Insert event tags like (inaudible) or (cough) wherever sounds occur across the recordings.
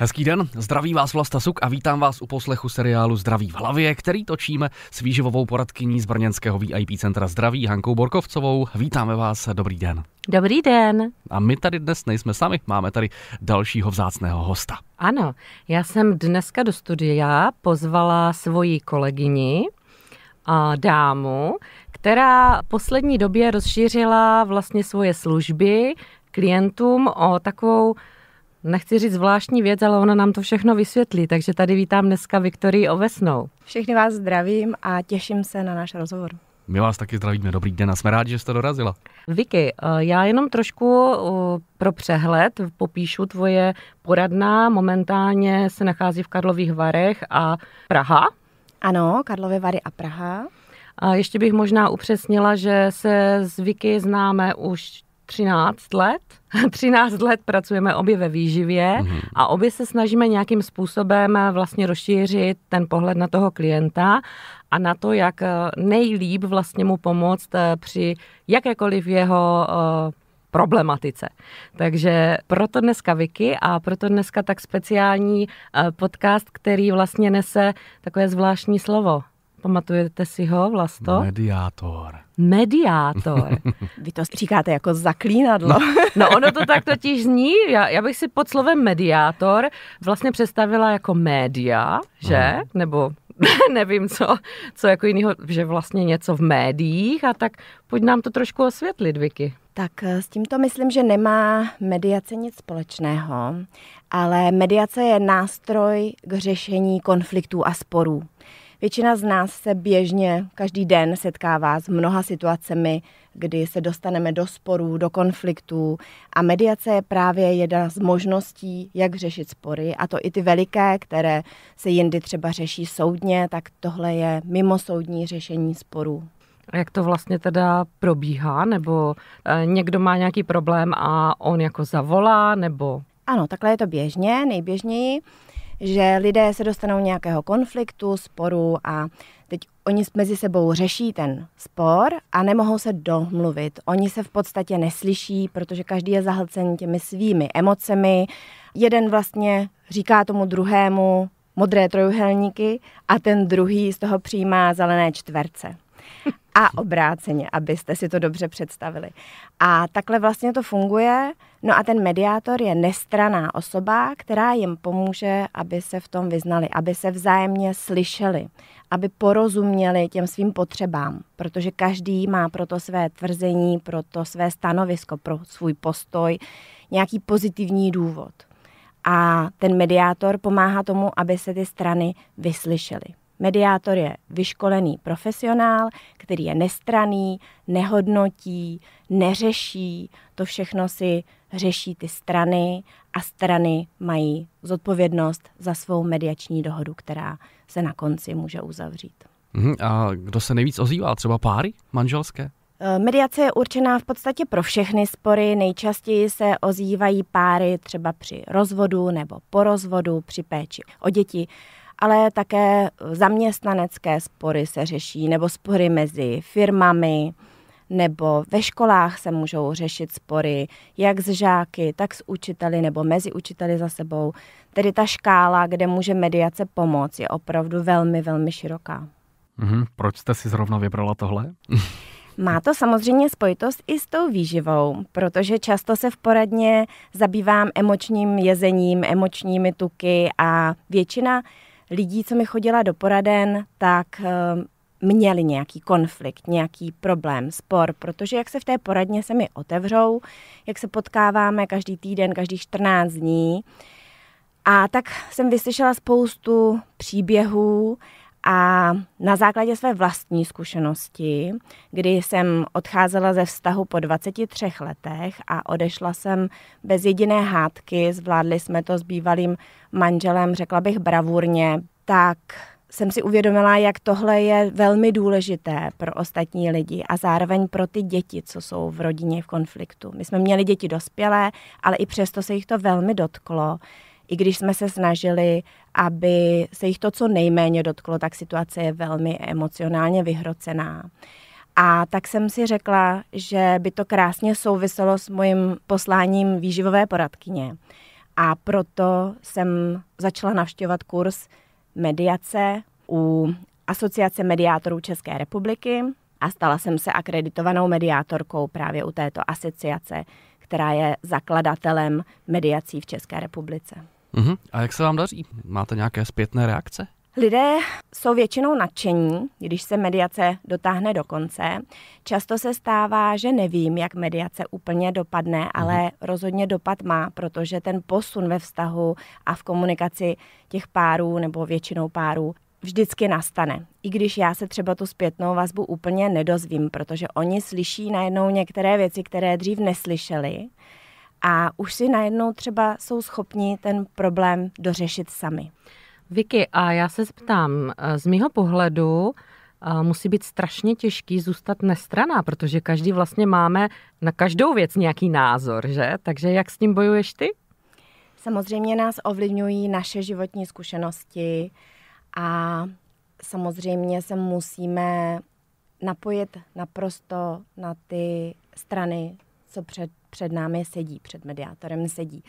Hezký den, zdraví vás Vlasta Suk a vítám vás u poslechu seriálu Zdraví v hlavě, který točíme s výživovou poradkyní z brněnského VIP centra zdraví Hankou Borkovcovou. Vítáme vás, dobrý den. Dobrý den. A my tady dnes nejsme sami, máme tady dalšího vzácného hosta. Ano, já jsem dneska do studia pozvala svoji kolegyni, a dámu, která poslední době rozšířila vlastně svoje služby klientům o takovou nechci říct zvláštní věc, ale ona nám to všechno vysvětlí, takže tady vítám dneska Viktorii Ovesnou. Všechny vás zdravím a těším se na náš rozhovor. My vás taky zdravíme, dobrý den a jsme rádi, že jste dorazila. Vicky, eh, já jenom trošku eh, pro přehled popíšu tvoje poradna Momentálně se nachází v Karlových Varech a Praha. Ano, Karlovy Vary a Praha. A ještě bych možná upřesnila, že se s Vicky známe už 13 let. 13 (laughs) let pracujeme obě ve výživě mhm. a obě se snažíme nějakým způsobem eh, vlastně rozšířit ten pohled na toho klienta a na to, jak eh, nejlíp vlastně mu pomoct eh, při jakékoliv jeho problematice. Takže proto dneska Vicky a proto dneska tak speciální podcast, který vlastně nese takové zvláštní slovo Pamatujete si ho, Vlasto? Mediátor. Mediátor. (laughs) Vy to říkáte jako zaklínadlo. No, no ono to tak totiž zní. Já, já bych si pod slovem mediátor vlastně představila jako média, že? Hmm. Nebo (laughs) nevím co, co jako jiného, že vlastně něco v médiích a tak pojď nám to trošku osvětlit, Vicky. Tak eh, s tímto myslím, že nemá mediace nic společného, ale mediace je nástroj k řešení konfliktů a sporů. Většina z nás se běžně každý den setkává s mnoha situacemi, kdy se dostaneme do sporů, do konfliktů a mediace je právě jedna z možností, jak řešit spory a to i ty veliké, které se jindy třeba řeší soudně, tak tohle je mimosoudní řešení sporů. A jak to vlastně teda probíhá? Nebo eh, někdo má nějaký problém a on jako zavolá, nebo... Ano, takhle je to běžně, nejběžněji že lidé se dostanou nějakého konfliktu, sporu a teď oni mezi sebou řeší ten spor a nemohou se domluvit. Oni se v podstatě neslyší, protože každý je zahlcen těmi svými emocemi. Jeden vlastně říká tomu druhému modré trojuhelníky a ten druhý z toho přijímá zelené čtverce a obráceně, abyste si to dobře představili. A takhle vlastně to funguje. No a ten mediátor je nestraná osoba, která jim pomůže, aby se v tom vyznali, aby se vzájemně slyšeli, aby porozuměli těm svým potřebám, protože každý má proto své tvrzení, proto své stanovisko, pro svůj postoj, nějaký pozitivní důvod. A ten mediátor pomáhá tomu, aby se ty strany vyslyšely. Mediátor je vyškolený profesionál, který je nestraný, nehodnotí, neřeší. To všechno si řeší ty strany a strany mají zodpovědnost za svou mediační dohodu, která se na konci může uzavřít. Mhm, a kdo se nejvíc ozývá? Třeba páry manželské? Eh, mediace je určená v podstatě pro všechny spory. Nejčastěji se ozývají páry třeba při rozvodu nebo po rozvodu, při péči o děti ale také zaměstnanecké spory se řeší, nebo spory mezi firmami, nebo ve školách se můžou řešit spory, jak s žáky, tak s učiteli nebo mezi učiteli za sebou. Tedy ta škála, kde může mediace pomoct, je opravdu velmi, velmi široká. Mm-hmm. Proč jste si zrovna vybrala tohle? (laughs) Má to samozřejmě spojitost i s tou výživou, protože často se v poradně zabývám emočním jezením, emočními tuky a většina lidí, co mi chodila do poraden, tak eh, měli nějaký konflikt, nějaký problém, spor, protože jak se v té poradně se mi otevřou, jak se potkáváme každý týden, každý 14 dní, a tak jsem vyslyšela spoustu příběhů a na základě své vlastní zkušenosti, kdy jsem odcházela ze vztahu po 23 letech a odešla jsem bez jediné hádky, zvládli jsme to s bývalým manželem, řekla bych bravurně, tak jsem si uvědomila, jak tohle je velmi důležité pro ostatní lidi a zároveň pro ty děti, co jsou v rodině v konfliktu. My jsme měli děti dospělé, ale i přesto se jich to velmi dotklo i když jsme se snažili, aby se jich to co nejméně dotklo, tak situace je velmi emocionálně vyhrocená. A tak jsem si řekla, že by to krásně souviselo s mojím posláním výživové poradkyně. A proto jsem začala navštěvovat kurz mediace u Asociace mediátorů České republiky a stala jsem se akreditovanou mediátorkou právě u této asociace, která je zakladatelem mediací v České republice. Uhum. A jak se vám daří? Máte nějaké zpětné reakce? Lidé jsou většinou nadšení, když se mediace dotáhne do konce. Často se stává, že nevím, jak mediace úplně dopadne, mhm. ale rozhodně dopad má, protože ten posun ve vztahu a v komunikaci těch párů nebo většinou párů vždycky nastane. I když já se třeba tu zpětnou vazbu úplně nedozvím, protože oni slyší najednou některé věci, které dřív neslyšeli a už si najednou třeba jsou schopni ten problém dořešit sami. Vicky, a já se zeptám, eh, z mýho pohledu eh, musí být strašně těžký zůstat nestraná, protože každý vlastně máme na každou věc nějaký názor, že? Takže jak s tím bojuješ ty? Samozřejmě nás ovlivňují naše životní zkušenosti a samozřejmě se musíme napojit naprosto na ty strany, co před před námi sedí, před mediátorem sedí.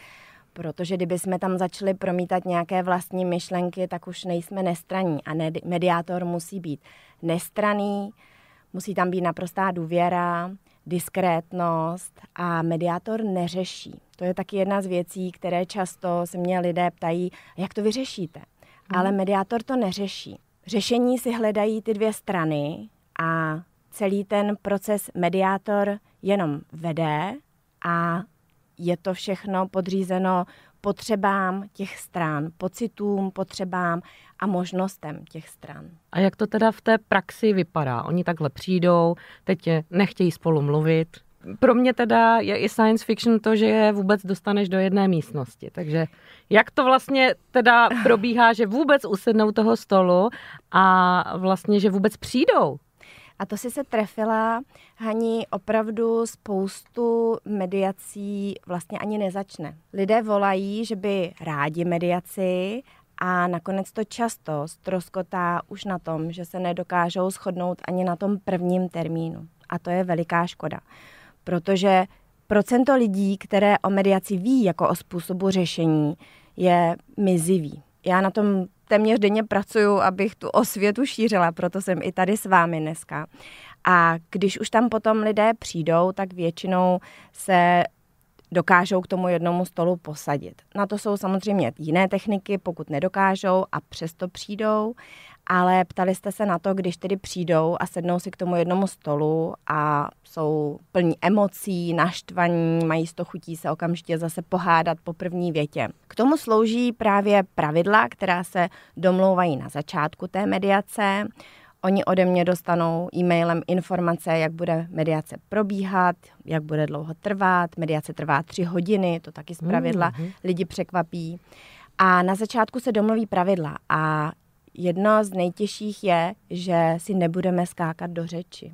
Protože kdyby jsme tam začali promítat nějaké vlastní myšlenky, tak už nejsme nestraní a ne- mediátor musí být nestraný, musí tam být naprostá důvěra, diskrétnost a mediátor neřeší. To je taky jedna z věcí, které často se mě lidé ptají, jak to vyřešíte. Hmm. Ale mediátor to neřeší. Řešení si hledají ty dvě strany a celý ten proces mediátor jenom vede a je to všechno podřízeno potřebám těch stran, pocitům, potřebám a možnostem těch stran. A jak to teda v té praxi vypadá? Oni takhle přijdou, teď nechtějí spolu mluvit. Pro mě teda je i science fiction to, že je vůbec dostaneš do jedné místnosti. Takže jak to vlastně teda probíhá, že vůbec usednou toho stolu a vlastně, že vůbec přijdou? A to si se trefila, Hani, opravdu spoustu mediací vlastně ani nezačne. Lidé volají, že by rádi mediaci, a nakonec to často stroskotá už na tom, že se nedokážou shodnout ani na tom prvním termínu. A to je veliká škoda, protože procento lidí, které o mediaci ví jako o způsobu řešení, je mizivý. Já na tom téměř denně pracuju, abych tu osvětu šířila, proto jsem i tady s vámi dneska. A když už tam potom lidé přijdou, tak většinou se dokážou k tomu jednomu stolu posadit. Na to jsou samozřejmě jiné techniky, pokud nedokážou a přesto přijdou ale ptali jste se na to, když tedy přijdou a sednou si k tomu jednomu stolu a jsou plní emocí, naštvaní, mají z toho chutí se okamžitě zase pohádat po první větě. K tomu slouží právě pravidla, která se domlouvají na začátku té mediace. Oni ode mě dostanou e-mailem informace, jak bude mediace probíhat, jak bude dlouho trvat. Mediace trvá tři hodiny, to taky z pravidla mm-hmm. lidi překvapí. A na začátku se domluví pravidla a Jedno z nejtěžších je, že si nebudeme skákat do řeči.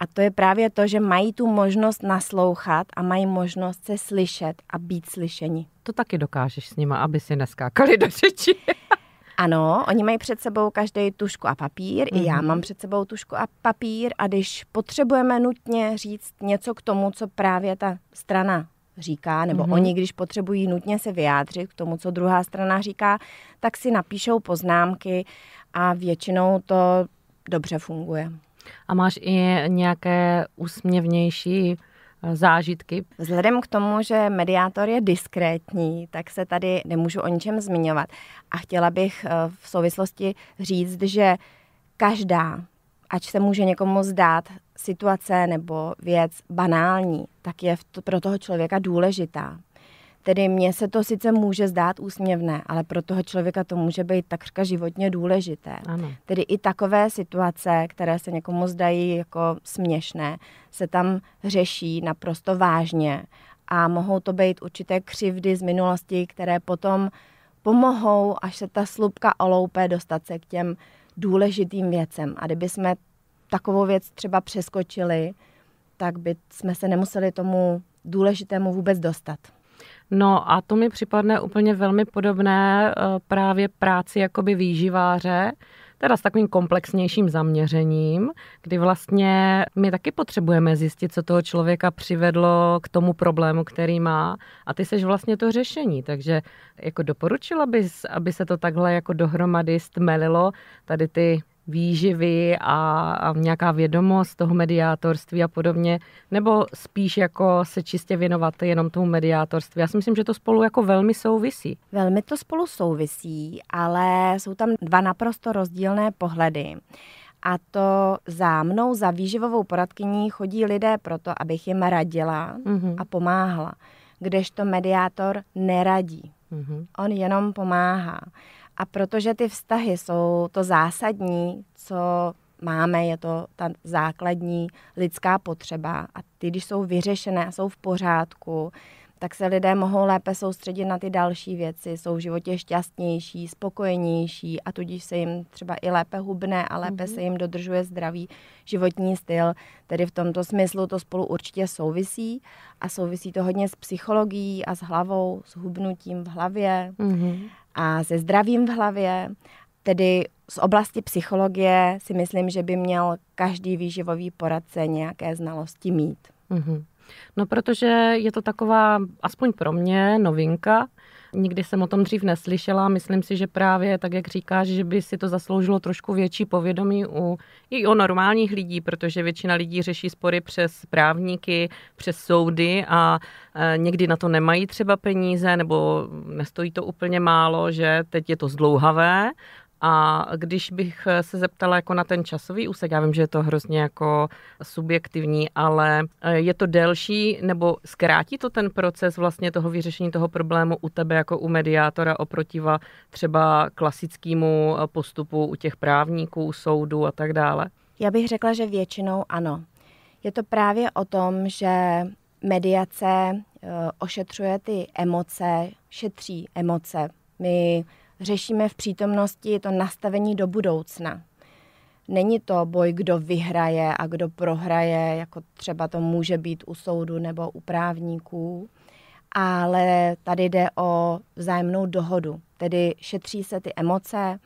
A to je právě to, že mají tu možnost naslouchat a mají možnost se slyšet a být slyšeni. To taky dokážeš s nima, aby si neskákali do řeči. (laughs) Ano, oni mají před sebou každý tušku a papír, mm-hmm. i já mhm. mám před sebou tušku a papír a když potřebujeme nutně říct něco k tomu, co právě ta strana říká, nebo mm-hmm. oni, když potřebují nutně se vyjádřit k tomu, co druhá strana říká, tak si napíšou poznámky a většinou to dobře funguje. A máš i nějaké úsměvnější eh, zážitky? Vzhledem k tomu, že mediátor je diskrétní, tak se tady nemůžu o ničem zmiňovat. A chtěla bych eh, v souvislosti říct, že každá, ač se může někomu zdát situace nebo věc banální, tak je to pro toho člověka důležitá. Tedy mně se to sice může zdát úsměvné, ale pro toho člověka to může být takřka životně důležité. Ano. Tedy i takové situace, které se někomu zdají jako směšné, se tam řeší naprosto vážně a mohou to být určité křivdy z minulosti, které potom pomohou, až se ta slupka oloupe, dostat se k těm důležitým věcem. A kdyby jsme takovou věc třeba přeskočili, tak by jsme se nemuseli tomu důležitému vůbec dostat. No a to mi připadne úplně velmi podobné eh, právě práci jakoby výživáře, teda s takovým komplexnějším zaměřením, kdy vlastně my taky potřebujeme zjistit, co toho člověka přivedlo k tomu problému, který má a ty seš vlastně to řešení, takže jako doporučila bys, aby se to takhle jako dohromady stmelilo, tady ty výživy a, a nějaká vědomost toho mediátorství a podobně, nebo spíš jako se čistě věnovat jenom tomu mediátorství. Já si myslím, že to spolu jako velmi souvisí. Velmi to spolu souvisí, ale jsou tam dva naprosto rozdílné pohledy. A to za mnou, za výživovou poradkyní chodí lidé proto, abych jim radila mm-hmm. a pomáhala. Kdežto mediátor neradí. Mm-hmm. On jenom pomáhá. A protože ty vztahy jsou to zásadní, co máme, je to ta základní lidská potřeba a ty, když jsou vyřešené a jsou v pořádku, tak se lidé mohou lépe soustředit na ty další věci, jsou v životě šťastnější, spokojenější a tudíž se jim třeba i lépe hubne a lépe mm-hmm. se jim dodržuje zdravý životní styl. Tedy v tomto smyslu to spolu určitě souvisí a souvisí to hodně s psychologií a s hlavou, s hubnutím v hlavě mm-hmm. a se zdravím v hlavě. Tedy z oblasti psychologie si myslím, že by měl každý výživový poradce nějaké znalosti mít. Mm-hmm. No protože je to taková, aspoň pro mě, novinka. Nikdy jsem o tom dřív neslyšela. Myslím si, že právě tak, jak říkáš, že by si to zasloužilo trošku větší povědomí u, i o normálních lidí, protože většina lidí řeší spory přes právníky, přes soudy a e, někdy na to nemají třeba peníze nebo nestojí to úplně málo, že teď je to zdlouhavé a když bych se zeptala jako na ten časový úsek, já vím, že je to hrozně jako subjektivní, ale e, je to delší nebo zkrátí to ten proces vlastně toho vyřešení toho problému u tebe jako u mediátora oproti třeba klasickému e, postupu u těch právníků, u soudů a tak dále? Já bych řekla, že většinou ano. Je to právě o tom, že mediace e, ošetřuje ty emoce, šetří emoce. My řešíme v přítomnosti to nastavení do budoucna. Není to boj, kdo vyhraje a kdo prohraje, jako třeba to může být u soudu nebo u právníků, ale tady jde o vzájemnou dohodu, tedy šetří se ty emoce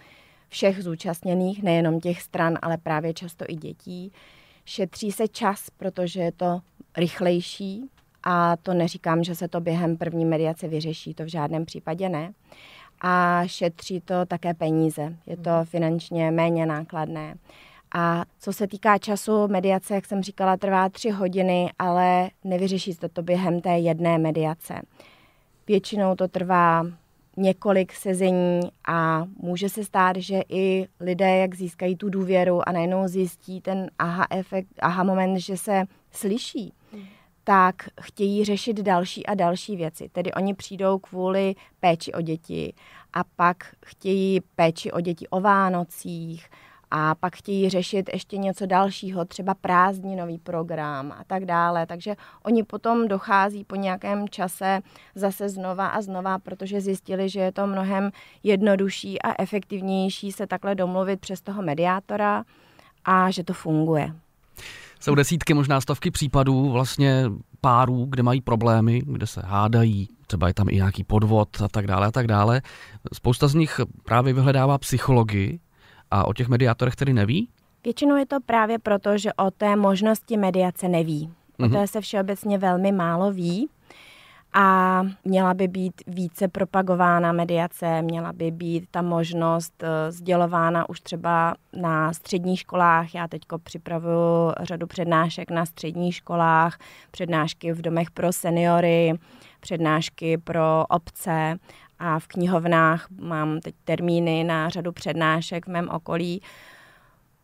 všech zúčastněných, nejenom těch stran, ale právě často i dětí. Šetří se čas, protože je to rychlejší a to neříkám, že se to během první mediace vyřeší, to v žádném případě ne a šetří to také peníze. Je to mhm. finančně méně nákladné. A co se týká času, mediace, jak jsem říkala, trvá tři hodiny, ale se to během té jedné mediace. Většinou to trvá několik sezení a může se stát, že i lidé, jak získají tu důvěru a najednou zjistí ten aha efekt, aha moment, že se slyší, tak chtějí řešit další a další věci. Tedy oni přijdou kvůli péči o děti a pak chtějí péči o děti o Vánocích a pak chtějí řešit ještě něco dalšího, třeba prázdninový program a tak dále. Takže oni potom dochází po nějakém čase zase znova a znova, protože zjistili, že je to mnohem jednodušší a efektivnější se takhle domluvit přes toho mediátora a že to funguje jsou desítky, možná stovky případů vlastně párů, kde mají problémy, kde se hádají, třeba je tam i nějaký podvod a tak dále a tak dále. Spousta z nich právě vyhledává psychologii a o těch mediátorech tedy neví? Většinou je to právě proto, že o té možnosti mediace neví. O mhm. té se všeobecně velmi málo ví a měla by být více propagována mediace, měla by být ta možnost eh, sdělována už třeba na středních školách. Já teď připravuju řadu přednášek na středních školách, přednášky v domech pro seniory, přednášky pro obce a v knihovnách mám teď termíny na řadu přednášek v mém okolí,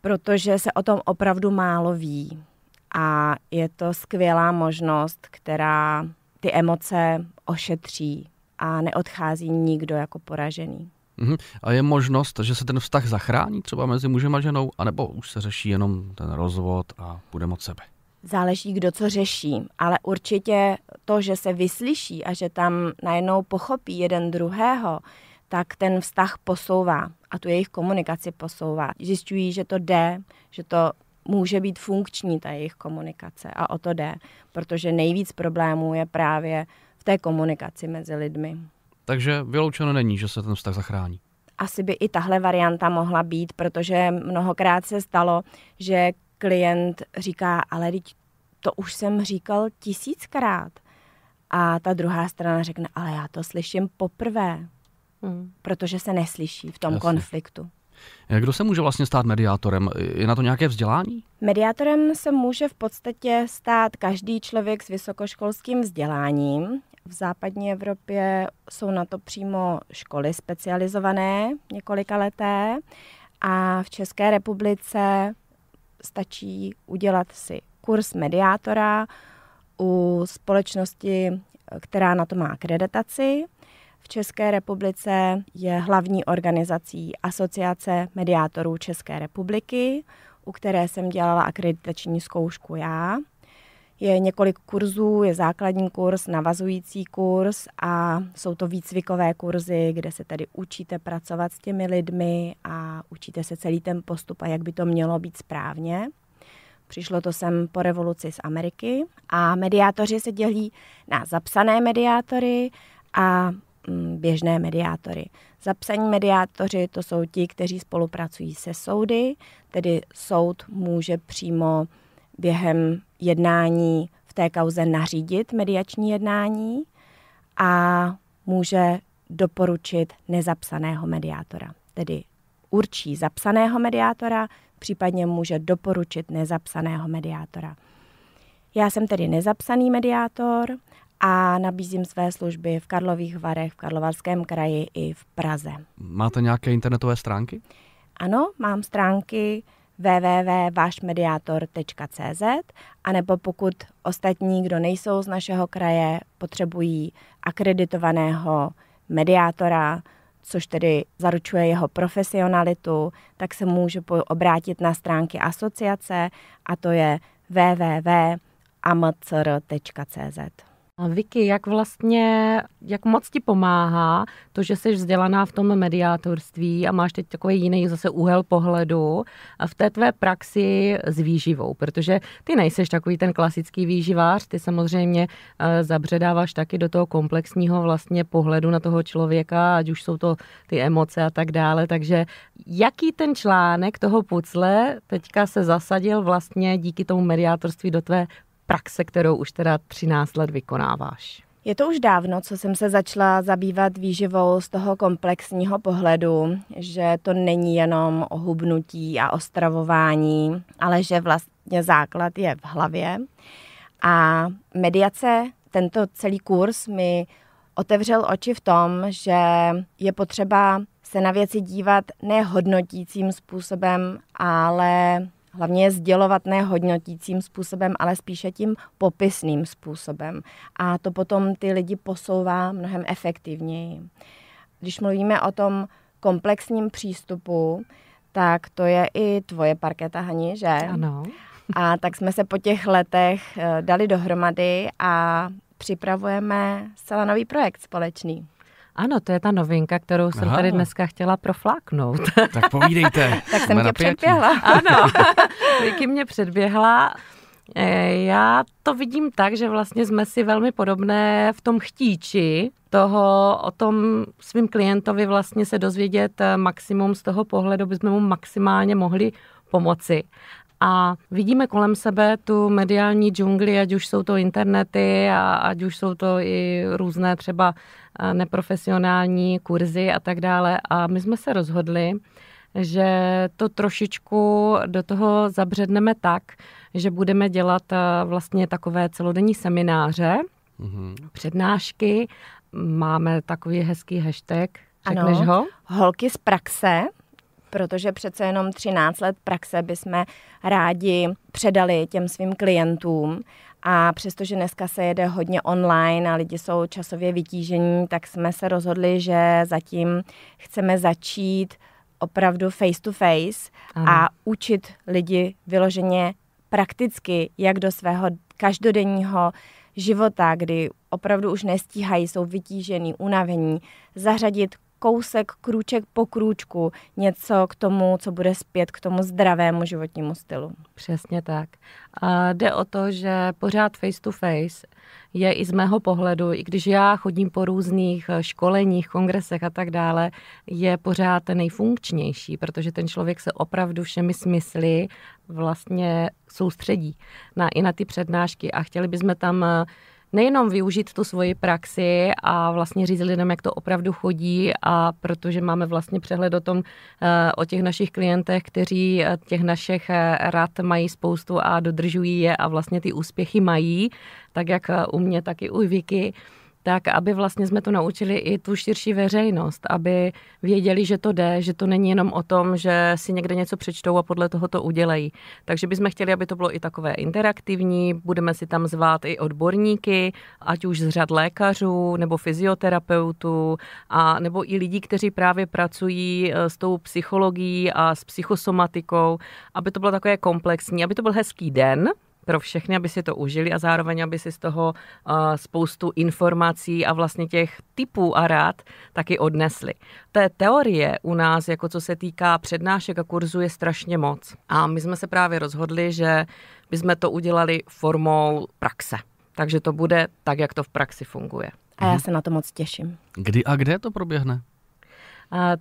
protože se o tom opravdu málo ví. A je to skvělá možnost, která ty emoce ošetří a neodchází nikdo jako poražený. Mm-hmm. A je možnost, že se ten vztah zachrání třeba mezi mužem a ženou, anebo už se řeší jenom ten rozvod a bude od sebe? Záleží, kdo co řeší, ale určitě to, že se vyslyší a že tam najednou pochopí jeden druhého, tak ten vztah posouvá a tu jejich komunikaci posouvá. Zjišťují, že to jde, že to může být funkční ta jejich komunikace a o to jde, protože nejvíc problémů je právě v té komunikaci mezi lidmi. Takže vyloučeno není, že se ten vztah zachrání. Asi by i tahle varianta mohla být, protože mnohokrát se stalo, že klient říká, ale teď to už jsem říkal tisíckrát. A ta druhá strana řekne, ale já to slyším poprvé, hmm. protože se neslyší v tom Jasně. konfliktu. Eh, kdo se může vlastně stát mediátorem? Je na to nějaké vzdělání? Mediátorem se může v podstatě stát každý člověk s vysokoškolským vzděláním. V západní Evropě jsou na to přímo školy specializované, několika leté, a v České republice stačí udělat si kurz mediátora u společnosti, která na to má akreditaci v České republice je hlavní organizací Asociace mediátorů České republiky, u které jsem dělala akreditační zkoušku já. Je několik kurzů, je základní kurz, navazující kurz a jsou to výcvikové kurzy, kde se tedy učíte pracovat s těmi lidmi a učíte se celý ten postup a jak by to mělo být správně. Přišlo to sem po revoluci z Ameriky a mediátoři se dělí na zapsané mediátory a Mm, běžné mediátory. Zapsaní mediátoři to jsou ti, kteří spolupracují se soudy, tedy soud může přímo během jednání v té kauze nařídit mediační jednání a může doporučit nezapsaného mediátora. Tedy určí zapsaného mediátora, případně může doporučit nezapsaného mediátora. Já jsem tedy nezapsaný mediátor a nabízím své služby v Karlových Varech, v Karlovarském kraji i v Praze. Máte nějaké internetové stránky? Ano, mám stránky www.vášmediátor.cz a nebo pokud ostatní, kdo nejsou z našeho kraje, potřebují akreditovaného mediátora, což tedy zaručuje jeho profesionalitu, tak se může obrátit na stránky asociace a to je www.amcr.cz. A Vicky, jak vlastně, jak moc ti pomáhá to, že jsi vzdělaná v tom mediátorství a máš teď takový jiný zase úhel pohledu v té tvé praxi s výživou, protože ty nejseš takový ten klasický výživář, ty samozřejmě eh, zabředáváš taky do toho komplexního vlastně pohledu na toho člověka, ať už jsou to ty emoce a tak dále, takže jaký ten článek toho pucle teďka se zasadil vlastně díky tomu mediátorství do tvé praxe, kterou už teda 13 let vykonáváš? Je to už dávno, co jsem se začala zabývat výživou z toho komplexního pohledu, že to není jenom o hubnutí a o stravování, ale že vlastně základ je v hlavě. A mediace, tento celý kurz mi otevřel oči v tom, že je potřeba se na věci dívat ne hodnotícím způsobem, ale hlavně sdělovat ne hodnotícím způsobem, ale spíše tím popisným způsobem. A to potom ty lidi posouvá mnohem efektivněji. Když mluvíme o tom komplexním přístupu, tak to je i tvoje parketa, Hani, že? Ano. A tak jsme se po těch letech eh, dali dohromady a připravujeme zcela nový projekt společný. Ano, to je ta novinka, kterou jsem Aha. tady dneska chtěla profláknout. (laughs) Tak povídejte. (laughs) tak jsem tě předběhla. (laughs) ano, Vicky mě předběhla. E, já to vidím tak, že vlastně jsme si velmi podobné v tom chtíči toho o tom svým klientovi vlastně se dozvědět e, maximum z toho pohledu, bychom mu maximálně mohli pomoci. A vidíme kolem sebe tu mediální džungli, ať už jsou to internety a ať už jsou to i různé třeba eh, neprofesionální kurzy a tak dále. A my jsme se rozhodli, že to trošičku do toho zabředneme tak, že budeme dělat eh, vlastně takové celodenní semináře, mm-hmm. přednášky. Máme takový hezký hashtag, řekneš ano, ho? Holky z praxe protože přece jenom 13 let praxe bychom rádi předali těm svým klientům. A přestože dneska se jede hodně online a lidi jsou časově vytížení, tak jsme se rozhodli, že zatím chceme začít opravdu face to face a učit lidi vyloženě prakticky, jak do svého každodenního života, kdy opravdu už nestíhají, jsou vytížený, unavení, zařadit kousek, krůček po krůčku něco k tomu, co bude zpět k tomu zdravému životnímu stylu. Přesně tak. A jde o to, že pořád face to face je i z mého pohledu, i když já chodím po různých eh, školeních, kongresech a tak dále, je pořád nejfunkčnější, protože ten člověk se opravdu všemi smysly vlastně soustředí na, i na ty přednášky a chtěli bychom tam eh, nejenom využít tu svoji praxi a vlastně říct lidem, jak to opravdu chodí a protože máme vlastně přehled o tom, eh, o těch našich klientech, kteří eh, těch našich eh, rad mají spoustu a dodržují je a vlastně ty úspěchy mají, tak jak u mě, tak i u Vicky, tak aby vlastně jsme to naučili i tu širší veřejnost, aby věděli, že to jde, že to není jenom o tom, že si někde něco přečtou a podle toho to udělají. Takže bychom chtěli, aby to bylo i takové interaktivní, budeme si tam zvát i odborníky, ať už z řad lékařů nebo fyzioterapeutů, a nebo i lidí, kteří právě pracují eh, s tou psychologií a s psychosomatikou, aby to bylo takové komplexní, aby to byl hezký den, pro všechny, aby si to užili a zároveň, aby si z toho uh, spoustu informací a vlastně těch typů a rád taky odnesli. Té teorie u nás, jako co se týká přednášek a kurzu, je strašně moc. A my jsme se právě rozhodli, že bychom to udělali formou praxe. Takže to bude tak, jak to v praxi funguje. A já mhm. se na to moc těším. Kdy a kde to proběhne?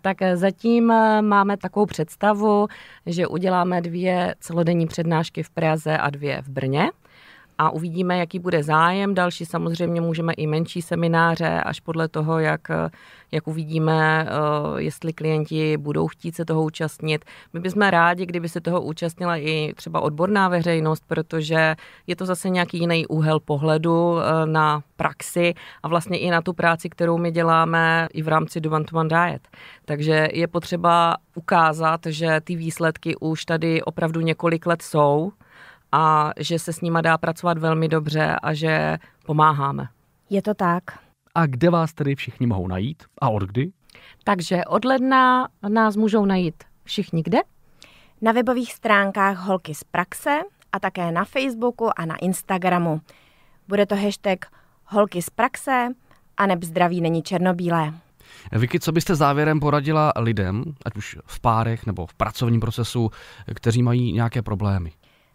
Tak zatím eh, máme takovou představu, že uděláme dvě celodenní přednášky v Praze a dvě v Brně a uvidíme, jaký bude zájem. Další samozřejmě můžeme i menší semináře, až podle toho, jak, jak uvidíme, eh, jestli klienti budou chtít se toho účastnit. My bychom rádi, kdyby se toho účastnila i třeba odborná veřejnost, protože je to zase nějaký jiný úhel pohledu eh, na praxi a vlastně i na tu práci, kterou my děláme i v rámci Duvan to One Diet. Takže je potřeba ukázat, že ty výsledky už tady opravdu několik let jsou, a že se s nima dá pracovat velmi dobře a že pomáháme. Je to tak. A kde vás tedy všichni mohou najít a od kdy? Takže od ledna nás můžou najít všichni kde? Na webových stránkách Holky z praxe a také na Facebooku a na Instagramu. Bude to hashtag Holky z praxe a neb zdraví není černobílé. Vicky, co byste závěrem poradila lidem, ať už v párech nebo v pracovním procesu, kteří mají nějaké problémy?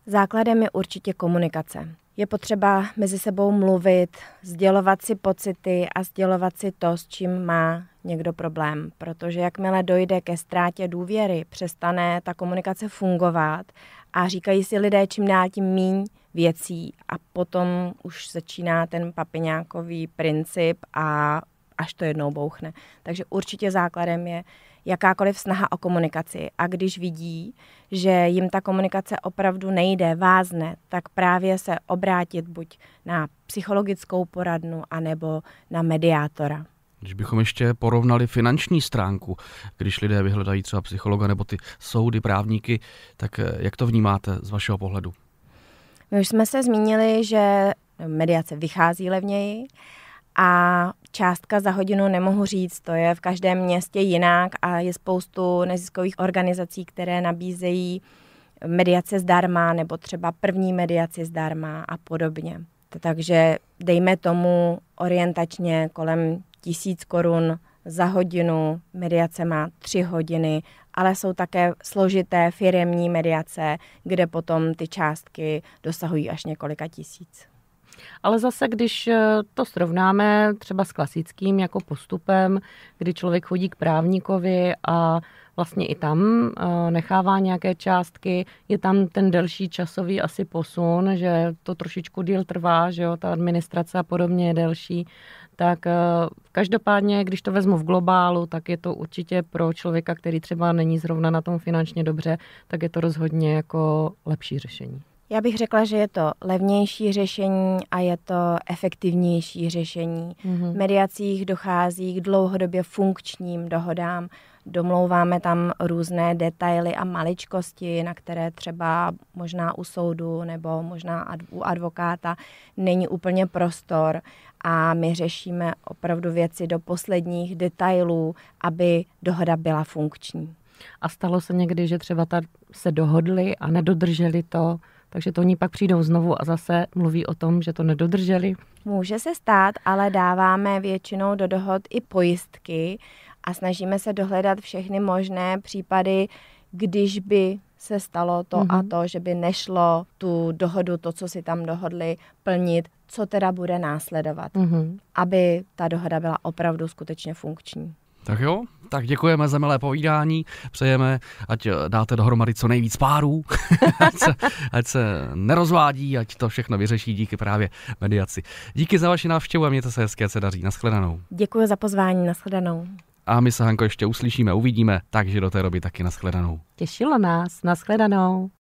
Základem je určitě komunikace. Je potřeba mezi sebou mluvit, sdělovat si pocity a sdělovat si to, s čím má někdo problém, protože jakmile dojde ke ztrátě důvěry, přestane ta komunikace fungovat a říkají si lidé čím dál tím míň věcí a potom už začíná ten papiňákový princip a až to jednou bouchne. Takže určitě základem je jakákoliv snaha o komunikaci. A když vidí, že jim ta komunikace opravdu nejde, vázne, tak právě se obrátit buď na psychologickou poradnu, anebo na mediátora. Když bychom ještě porovnali finanční stránku, když lidé vyhledají třeba psychologa nebo ty soudy, právníky, tak eh, jak to vnímáte z vašeho pohledu? My už jsme se zmínili, že mediace vychází levněji a částka za hodinu nemohu říct, to je v každém městě jinak a je spoustu neziskových organizací, které nabízejí mediace zdarma nebo třeba první mediaci zdarma a podobně. Takže dejme tomu orientačně kolem tisíc korun za hodinu, mediace má tři hodiny, ale jsou také složité firemní mediace, kde potom ty částky dosahují až několika tisíc. Ale zase, když eh, to srovnáme třeba s klasickým jako postupem, kdy člověk chodí k právníkovi a vlastně i tam eh, nechává nějaké částky, je tam ten delší časový asi posun, že to trošičku díl trvá, že jo, ta administrace a podobně je delší, tak eh, každopádně, když to vezmu v globálu, tak je to určitě pro člověka, který třeba není zrovna na tom finančně dobře, tak je to rozhodně jako lepší řešení. Já bych řekla, že je to levnější řešení a je to efektivnější řešení. Mm-hmm. V mediacích dochází k dlouhodobě funkčním dohodám. Domlouváme tam různé detaily a maličkosti, na které třeba možná u soudu nebo možná u advokáta není úplně prostor. A my řešíme opravdu věci do posledních detailů, aby dohoda byla funkční. A stalo se někdy, že třeba ta se dohodli a nedodrželi to, takže to oni pak přijdou znovu a zase mluví o tom, že to nedodrželi. Může se stát, ale dáváme většinou do dohod i pojistky a snažíme se dohledat všechny možné případy, když by se stalo to mm-hmm. a mhm. to, že by nešlo tu dohodu, to, co si tam dohodli, plnit, co teda bude následovat, mm-hmm. aby ta dohoda byla opravdu skutečně funkční. Tak jo, tak děkujeme za milé povídání, přejeme, ať eh, dáte dohromady co nejvíc párů, (laughs) ať, se, ať se nerozvádí, ať to všechno vyřeší díky právě mediaci. Díky za vaši návštěvu a mějte se hezké, se daří. Naschledanou. Děkuji za pozvání, naschledanou. A my se, Hanko, ještě uslyšíme, uvidíme, takže do té doby taky naschledanou. Těšilo nás, naschledanou.